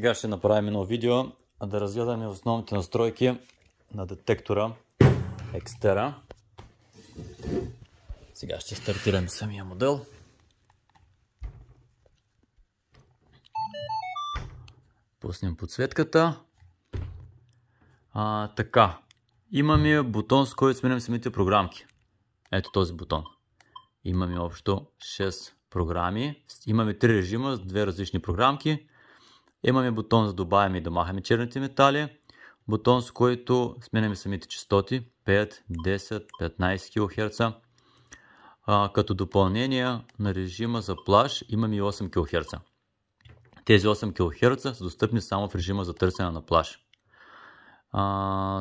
Сега ще направим едно видео, а да разгледаме основните настройки на детектора Екстера. Сега ще стартираме самия модел. Пуснем подсветката. А, така. Имаме бутон, с който сменим самите програмки. Ето този бутон. Имаме общо 6 програми. Имаме 3 режима с 2 различни програмки. Имаме бутон за добавяме и домахаме черните метали. Бутон с който сменяме самите частоти 5, 10, 15 кГц. като допълнение на режима за плаш имаме и 8 кГц. Тези 8 кГц са достъпни само в режима за търсене на плаш.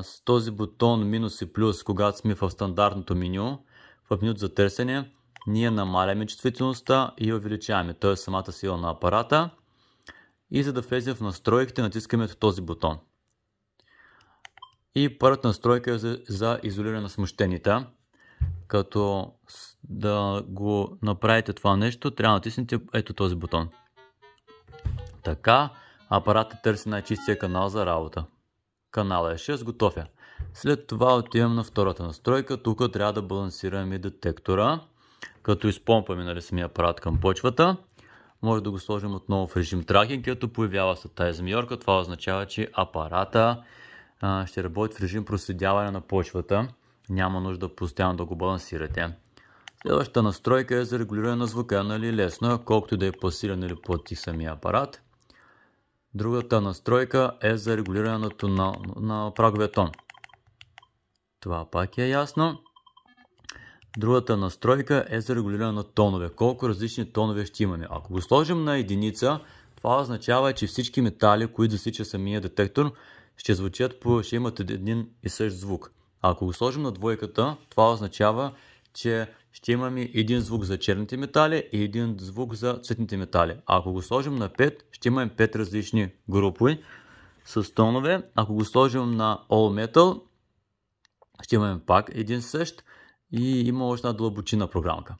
с този бутон минус и плюс, когато сме в стандартното меню, в минуто за търсене, ние намаляме чувствителността и увеличаваме, т.е. самата сила на апарата. И за да влезем в настройките, натискаме този бутон. И първата настройка е за, изолиране на смущените. Като да го направите това нещо, трябва да натиснете ето този бутон. Така, апаратът търси най-чистия канал за работа. Канала е 6, готов След това отивам на втората настройка. Тук трябва да балансираме детектора, като изпомпаме нали, самия апарат към почвата може да го сложим отново в режим тракинг, като появява се тази змиорка. Това означава, че апарата а, ще работи в режим проследяване на почвата. Няма нужда постоянно да го балансирате. Следващата настройка е за регулиране на звука, нали лесно, е, колкото да е пасиран или плати самия апарат. Другата настройка е за регулирането на, на праговия тон. Това пак е ясно. Другата настройка е за регулиране на тонове. Колко различни тонове ще имаме. Ако го сложим на единица, това означава, че всички метали, които засича самия детектор, ще звучат по, ще имат един и същ звук. Ако го сложим на двойката, това означава, че ще имаме един звук за черните метали и един звук за цветните метали. Ако го сложим на 5, ще имаме 5 различни групи с тонове. Ако го сложим на All Metal, ще имаме пак един същ и има още една дълбочина програмка.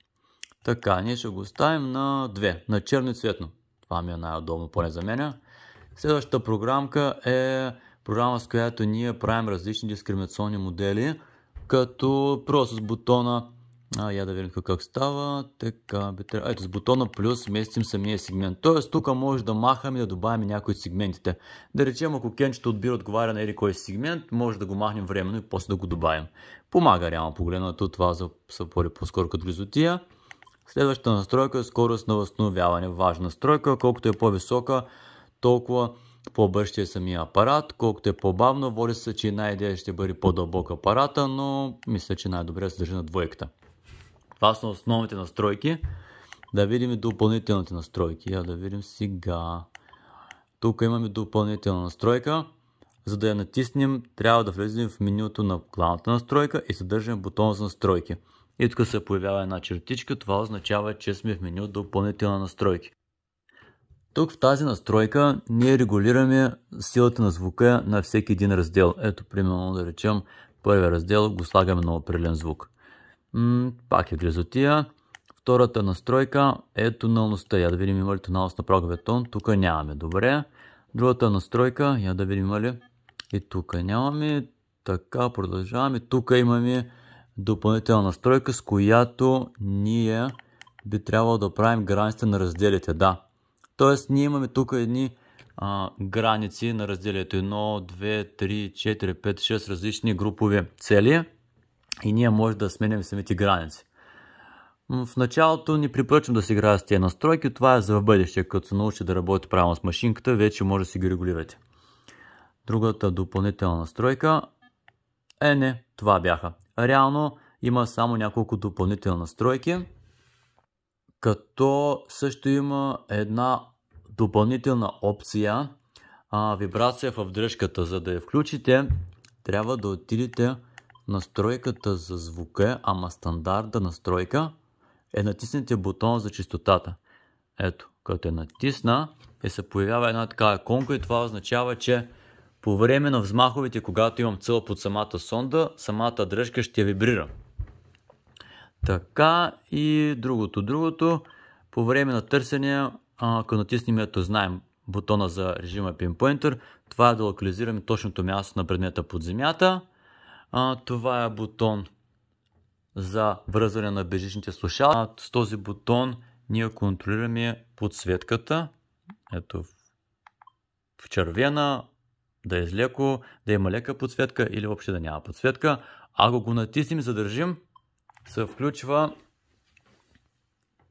Така, ние ще го оставим на две: на черно и цветно. Това ми е най-удобно, поне за мен. Следващата програмка е програма, с която ние правим различни дискриминационни модели, като просто с бутона а, я да видим как става. Така, бе, трябва. Ето, с бутона плюс местим самия сегмент. Тоест, тук може да махаме и да добавим някои от сегментите. Да речем, ако кенчето отбира отговаря на или кой сегмент, може да го махнем временно и после да го добавим. Помага реално погледнато това за съпори по-скоро като глизотия. Следващата настройка е скорост на възстановяване. Важна настройка. Колкото е по-висока, толкова по-бърз е самия апарат. Колкото е по-бавно, води се, че най-идея ще бъде по дълбок апарата, но мисля, че най-добре се държи на двойката. Това са основните настройки. Да видим и допълнителните настройки. Я да видим сега. Тук имаме допълнителна настройка. За да я натиснем, трябва да влезем в менюто на главната настройка и съдържаме бутон за настройки. И тук се появява една чертичка. Това означава, че сме в меню допълнителна настройки. Тук в тази настройка ние регулираме силата на звука на всеки един раздел. Ето, примерно да речем, първия раздел го слагаме на определен звук. М пак е гризотия. Втората настройка е тоналността. Я да видим има ли тоналност на проговия тон. Тук нямаме. Добре. Другата настройка, я да видим има ли. И тук нямаме. Така, продължаваме. Тук имаме допълнителна настройка, с която ние би трябвало да правим границите на разделите. Да. Тоест, ние имаме тук едни а, граници на разделието. 1, 2, 3, 4, 5, 6 различни групови цели и ние може да сменяме самите граници. В началото ни препоръчвам да се играе с тези настройки, това е за в бъдеще, като се научи да работи правилно с машинката, вече може да си ги регулирате. Другата допълнителна настройка е не, това бяха. Реално има само няколко допълнителни настройки, като също има една допълнителна опция а, вибрация в дръжката. За да я включите, трябва да отидете настройката за звука, ама стандарта настройка, е натиснете бутон за чистотата. Ето, като е натисна и е се появява една така иконка и това означава, че по време на взмаховете, когато имам цел под самата сонда, самата дръжка ще вибрира. Така и другото, другото, по време на търсене, ако натиснем ето знаем бутона за режима Pinpointer, това е да локализираме точното място на предмета под земята а, това е бутон за връзване на бежичните слушалки. С този бутон ние контролираме подсветката. Ето в червена, да е леко, да има лека подсветка или въобще да няма подсветка. Ако го натиснем и задържим, се включва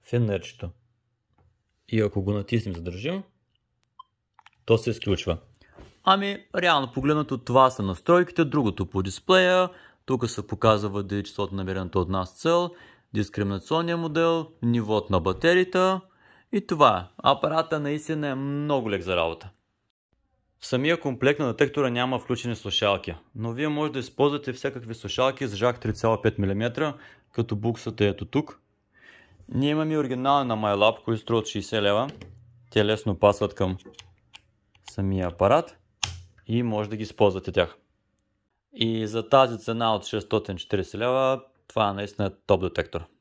фенерчето. И ако го натиснем и задържим, то се изключва. Ами, реално погледнато това са настройките, другото по дисплея, тук се показва да е числото на от нас цел, дискриминационния модел, нивот на батерията и това е. Апарата наистина е много лек за работа. В самия комплект на детектора няма включени слушалки, но вие може да използвате всякакви слушалки за жак 3,5 мм, като буксата ето тук. Ние имаме оригинал на MyLab, които струват 60 лева. Те лесно пасват към самия апарат и може да ги използвате тях. И за тази цена от 640 лева, това наистина е топ детектор.